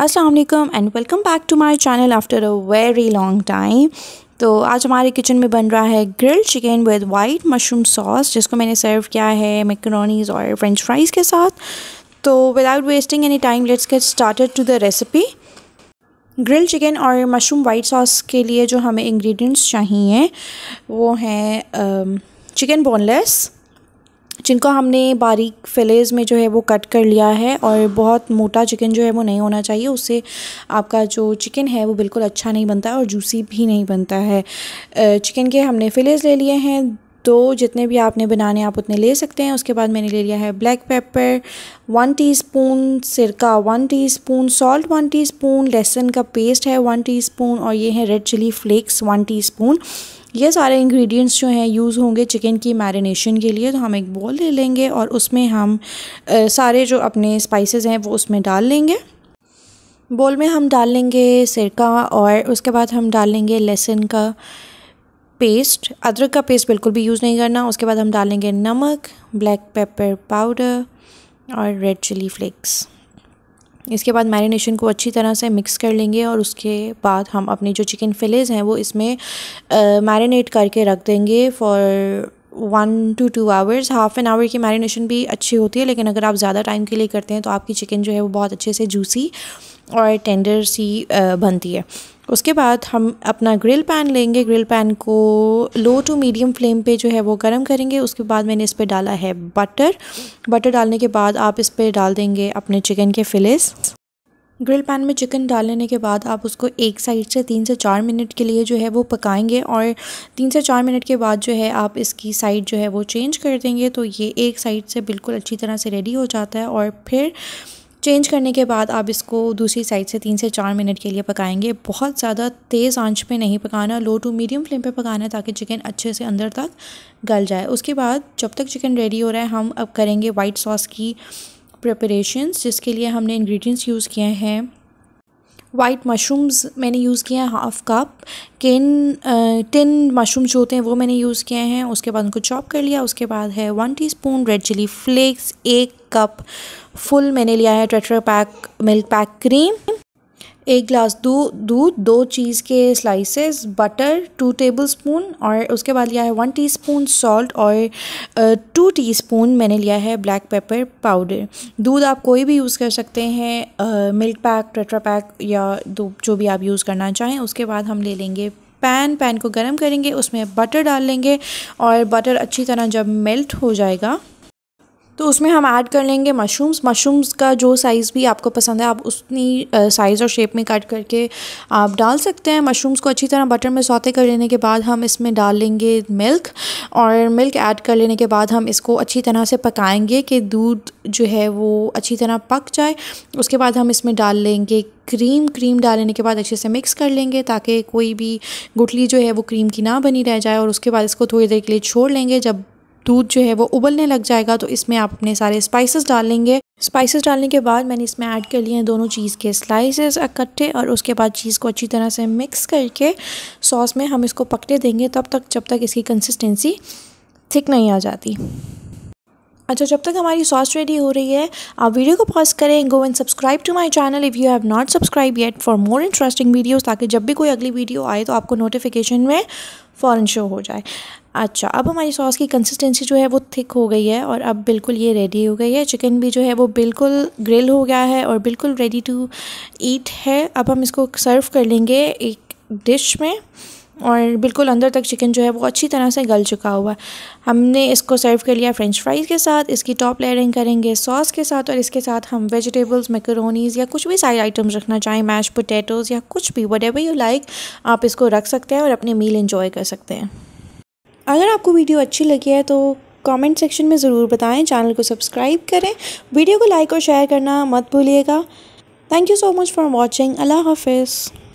Aslam and welcome back to my channel after a very long time तो आज हमारे kitchen में बन रहा है grill chicken with white mushroom sauce जिसको मैंने सर्व किया है मेकरोनीज़ और फ्रेंच फ्राइज़ के साथ तो without wasting any time let's get started to the recipe grill chicken और मशरूम वाइट सॉस के लिए जो हमें इंग्रेडिएंट्स चाहिए वो हैं चिकन um, बोनलेस जिनको हमने बारीक फिलेज में जो है वो कट कर लिया है और बहुत मोटा चिकन जो है वो नहीं होना चाहिए उससे आपका जो चिकन है वो बिल्कुल अच्छा नहीं बनता और जूसी भी नहीं बनता है चिकन के हमने फिलेज ले लिए हैं दो जितने भी आपने बनाने आप उतने ले सकते हैं उसके बाद मैंने ले लिया है ब्लैक पेपर वन टीस्पून सिरका one teaspoon salt one teaspoon लहसुन का पेस्ट है वन टीस्पून और ये है red chilli flakes one teaspoon ये सारे इंग्रेडिएंट्स जो हैं यूज़ होंगे चिकन की मैरिनेशन के लिए तो हम एक बॉल ले लेंगे और उसमें हम सारे जो अपने स्पाइसेस हैं वो उसमें डाल लेंगे बॉल में हम डाल लेंगे सिरका और उसके बाद हम डाल लेंगे लहसुन का पेस्ट अदरक का पेस्ट बिल्कुल भी यूज़ नहीं करना उसके बाद हम डालेंगे नमक ब्लैक पेपर पाउडर और रेड चिली फ्लेक्स इसके बाद मैरिनेशन को अच्छी तरह से मिक्स कर लेंगे और उसके बाद हम अपनी जो चिकन फिलेज़ हैं वो इसमें मैरिनेट करके रख देंगे for one two two hours half an hour की मैरिनेशन भी अच्छी होती है लेकिन अगर आप ज़्यादा टाइम के लिए करते हैं तो आपकी चिकन जो है वो बहुत अच्छे से जूसी और टेंडर सी बनती है उसके बाद हम अपना ग्रिल पैन लेंगे ग्रिल पैन को लो टू मीडियम फ्लेम पे जो है वो गर्म करेंगे उसके बाद मैंने इस पर डाला है बटर बटर डालने के बाद आप इस पर डाल देंगे अपने चिकन के फिलेस ग्रिल पैन में चिकन डाल लेने के बाद आप उसको एक साइड से तीन से चार मिनट के लिए जो है वो पकाएंगे और तीन से चार मिनट के बाद जो है आप इसकी साइड जो है वो चेंज कर देंगे तो ये एक साइड से बिल्कुल अच्छी तरह से रेडी हो जाता है और फिर चेंज करने के बाद आप इसको दूसरी साइड से तीन से चार मिनट के लिए पकाएंगे बहुत ज़्यादा तेज़ आंच पे नहीं पकाना लो टू मीडियम फ्लेम पे पकाना है ताकि चिकन अच्छे से अंदर तक गल जाए उसके बाद जब तक चिकन रेडी हो रहा है हम अब करेंगे वाइट सॉस की प्रपरेशन जिसके लिए हमने इन्ग्रीडियंट्स यूज़ किए हैं वाइट मशरूम्स मैंने यूज़ किए हैं half cup can tin mushrooms जो होते हैं वो मैंने यूज़ किए हैं उसके बाद उनको चॉप कर लिया उसके बाद है one teaspoon red chilli flakes एक कप फुल मैंने लिया है tetra pack milk pack cream एक ग्लास दूध दूध दो चीज़ के slices butter two tablespoon और उसके बाद लिया है वन टीस्पून सॉल्ट और टू टीस्पून मैंने लिया है ब्लैक पेपर पाउडर दूध आप कोई भी यूज़ कर सकते हैं मिल्क पैक टेट्रा पैक या जो भी आप यूज़ करना चाहें उसके बाद हम ले लेंगे पैन पैन को गर्म करेंगे उसमें बटर डाल लेंगे और बटर अच्छी तरह जब मेल्ट हो जाएगा तो उसमें हम ऐड कर लेंगे मशरूम्स मशरूम्स का जो साइज़ भी आपको पसंद है आप उतनी साइज़ और शेप में कट करके आप डाल सकते हैं मशरूम्स को अच्छी तरह बटर में सौते कर लेने के बाद हम इसमें डाल लेंगे मिल्क और मिल्क ऐड कर लेने के बाद हम इसको अच्छी तरह से पकाएंगे कि दूध जो है वो अच्छी तरह पक जाए उसके बाद हम इसमें डाल लेंगे क्रीम क्रीम डालने के बाद अच्छे से मिक्स कर लेंगे ताकि कोई भी गुटली जो है वो क्रीम की ना बनी रह जाए और उसके बाद इसको थोड़ी देर के लिए छोड़ लेंगे जब दूध जो है वो उबलने लग जाएगा तो इसमें आप अपने सारे स्पाइसेस डाल लेंगे स्पाइसेस डालने के बाद मैंने इसमें ऐड कर लिए हैं दोनों चीज़ के स्लाइसेस इकट्ठे और उसके बाद चीज़ को अच्छी तरह से मिक्स करके सॉस में हम इसको पकने देंगे तब तक जब तक इसकी कंसिस्टेंसी थिक नहीं आ जाती अच्छा जब तक हमारी सॉस रेडी हो रही है आप वीडियो को पॉज करें go and subscribe to my channel if you have not subscribe yet for more interesting videos ताकि जब भी कोई अगली वीडियो आए तो आपको नोटिफिकेशन में फ़ौरन शो हो जाए अच्छा अब हमारी सॉस की कंसिस्टेंसी जो है वो थिक हो गई है और अब बिल्कुल ये रेडी हो गई है चिकन भी जो है वो बिल्कुल ग्रिल हो गया है और बिल्कुल रेडी टू ईट है अब हम इसको सर्व कर लेंगे एक डिश में और बिल्कुल अंदर तक चिकन जो है वो अच्छी तरह से गल चुका हुआ है हमने इसको सर्व कर लिया फ्रेंच फ्राइज़ के साथ इसकी टॉप लेयरिंग करेंगे सॉस के साथ और इसके साथ हम वेजिटेबल्स मैकरोनीज़ या कुछ भी साइड आइटम्स रखना चाहें मैश पोटैटोज़ या कुछ भी वट एवर यू लाइक आप इसको रख सकते हैं और अपने मील इन्जॉय कर सकते हैं अगर आपको वीडियो अच्छी लगी है तो कमेंट सेक्शन में ज़रूर बताएं चैनल को सब्सक्राइब करें वीडियो को लाइक और शेयर करना मत भूलिएगा thank you so much for watching अल्लाह हाफिज़